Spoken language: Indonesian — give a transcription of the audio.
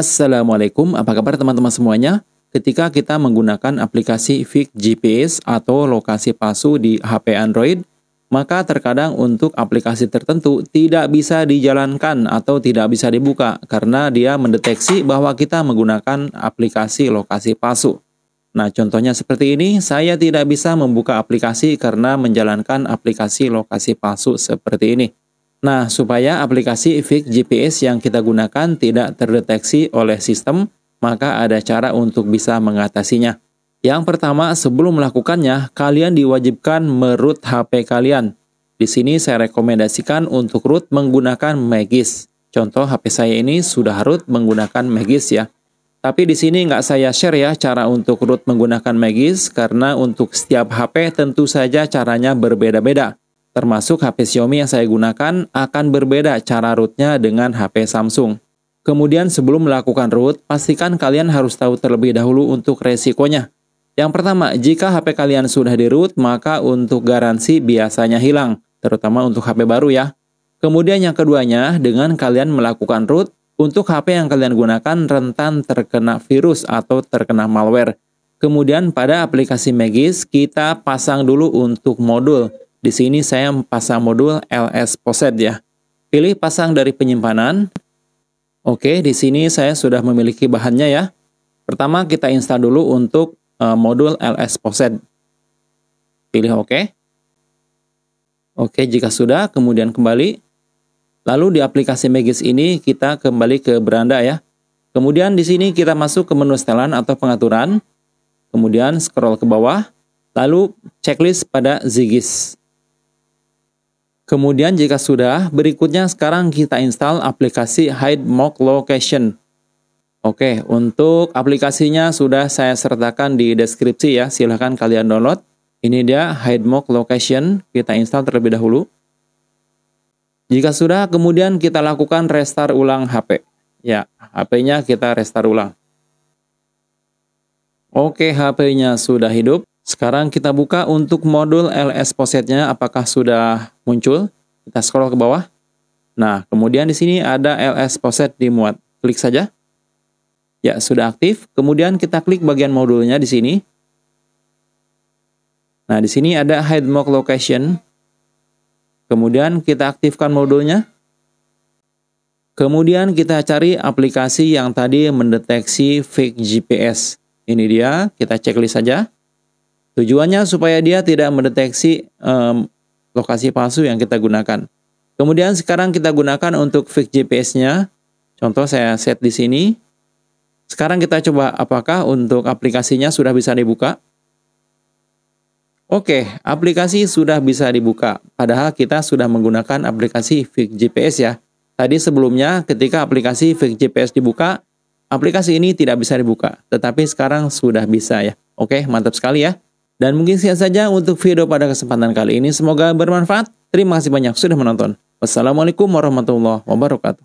Assalamualaikum, apa kabar teman-teman semuanya? Ketika kita menggunakan aplikasi Fix GPS atau lokasi palsu di HP Android, maka terkadang untuk aplikasi tertentu tidak bisa dijalankan atau tidak bisa dibuka karena dia mendeteksi bahwa kita menggunakan aplikasi lokasi palsu. Nah, contohnya seperti ini, saya tidak bisa membuka aplikasi karena menjalankan aplikasi lokasi palsu seperti ini. Nah, supaya aplikasi Fix GPS yang kita gunakan tidak terdeteksi oleh sistem, maka ada cara untuk bisa mengatasinya. Yang pertama, sebelum melakukannya, kalian diwajibkan meroot HP kalian. Di sini saya rekomendasikan untuk root menggunakan Magis. Contoh HP saya ini sudah root menggunakan Magis ya. Tapi di sini nggak saya share ya cara untuk root menggunakan Magis karena untuk setiap HP tentu saja caranya berbeda-beda. Termasuk HP Xiaomi yang saya gunakan akan berbeda cara rootnya dengan HP Samsung. Kemudian sebelum melakukan root, pastikan kalian harus tahu terlebih dahulu untuk resikonya. Yang pertama, jika HP kalian sudah di root, maka untuk garansi biasanya hilang, terutama untuk HP baru ya. Kemudian yang keduanya, dengan kalian melakukan root, untuk HP yang kalian gunakan rentan terkena virus atau terkena malware. Kemudian pada aplikasi Magis, kita pasang dulu untuk modul. Di sini saya pasang modul ls poset ya. Pilih pasang dari penyimpanan. Oke, di sini saya sudah memiliki bahannya ya. Pertama kita install dulu untuk uh, modul ls poset. Pilih oke Oke, jika sudah, kemudian kembali. Lalu di aplikasi Magis ini kita kembali ke beranda ya. Kemudian di sini kita masuk ke menu setelan atau pengaturan. Kemudian scroll ke bawah. Lalu checklist pada Zigis. Kemudian jika sudah, berikutnya sekarang kita install aplikasi Hide Mock Location. Oke, untuk aplikasinya sudah saya sertakan di deskripsi ya, silahkan kalian download. Ini dia Hide Mock Location, kita install terlebih dahulu. Jika sudah, kemudian kita lakukan restart ulang HP. Ya, HP-nya kita restart ulang. Oke, HP-nya sudah hidup. Sekarang kita buka untuk modul LS Posetnya apakah sudah muncul? Kita scroll ke bawah. Nah, kemudian di sini ada LS Poset dimuat Klik saja. Ya, sudah aktif. Kemudian kita klik bagian modulnya di sini. Nah, di sini ada hide mock location. Kemudian kita aktifkan modulnya. Kemudian kita cari aplikasi yang tadi mendeteksi fake GPS. Ini dia, kita checklist saja. Tujuannya supaya dia tidak mendeteksi um, lokasi palsu yang kita gunakan. Kemudian sekarang kita gunakan untuk fix GPS-nya. Contoh saya set di sini. Sekarang kita coba apakah untuk aplikasinya sudah bisa dibuka? Oke, aplikasi sudah bisa dibuka. Padahal kita sudah menggunakan aplikasi Fix GPS ya. Tadi sebelumnya ketika aplikasi Fix GPS dibuka, aplikasi ini tidak bisa dibuka. Tetapi sekarang sudah bisa ya. Oke, mantap sekali ya. Dan mungkin sekian saja untuk video pada kesempatan kali ini. Semoga bermanfaat. Terima kasih banyak sudah menonton. Wassalamualaikum warahmatullahi wabarakatuh.